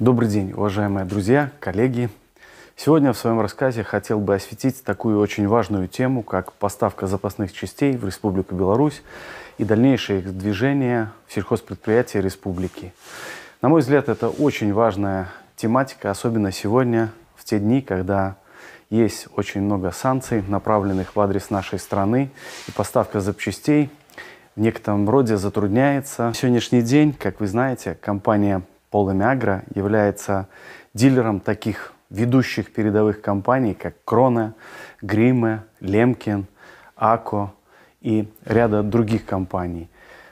Добрый день, уважаемые друзья, коллеги. Сегодня в своем рассказе хотел бы осветить такую очень важную тему, как поставка запасных частей в Республику Беларусь и дальнейшее их движение в сельхозпредприятия республики. На мой взгляд, это очень важная тематика, особенно сегодня, в те дни, когда есть очень много санкций, направленных в адрес нашей страны, и поставка запчастей в некотором роде затрудняется. В сегодняшний день, как вы знаете, компания Пола Мягра является дилером таких ведущих передовых компаний, как Крона, Гриме, Лемкин, Ако и ряда других компаний.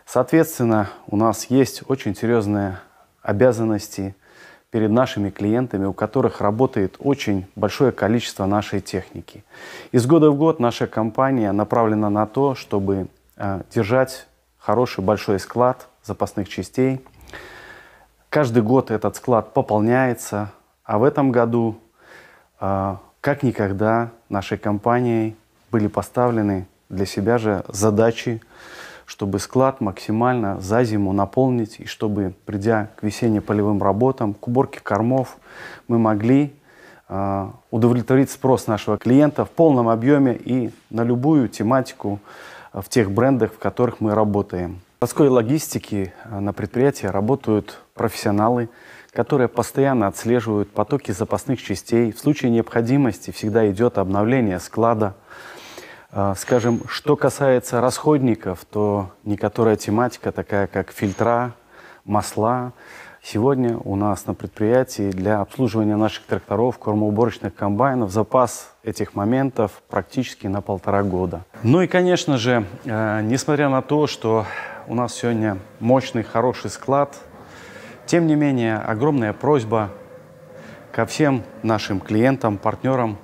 Соответственно, у нас есть очень серьезные обязанности перед нашими клиентами, у которых работает очень большое количество нашей техники. Из года в год наша компания направлена на то, чтобы э, держать хороший большой склад запасных частей – Каждый год этот склад пополняется, а в этом году, а, как никогда, нашей компанией были поставлены для себя же задачи, чтобы склад максимально за зиму наполнить, и чтобы, придя к весенне-полевым работам, к уборке кормов, мы могли а, удовлетворить спрос нашего клиента в полном объеме и на любую тематику а, в тех брендах, в которых мы работаем. В городской логистике э, на предприятии работают профессионалы, которые постоянно отслеживают потоки запасных частей. В случае необходимости всегда идет обновление склада. Э, скажем, что касается расходников, то некоторая тематика, такая как фильтра, масла, сегодня у нас на предприятии для обслуживания наших тракторов, кормоуборочных комбайнов запас этих моментов практически на полтора года. Ну и, конечно же, э, несмотря на то, что у нас сегодня мощный, хороший склад. Тем не менее, огромная просьба ко всем нашим клиентам, партнерам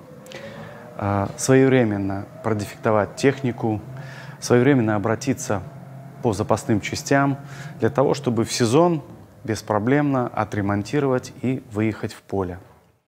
э, своевременно продефектовать технику, своевременно обратиться по запасным частям для того, чтобы в сезон беспроблемно отремонтировать и выехать в поле.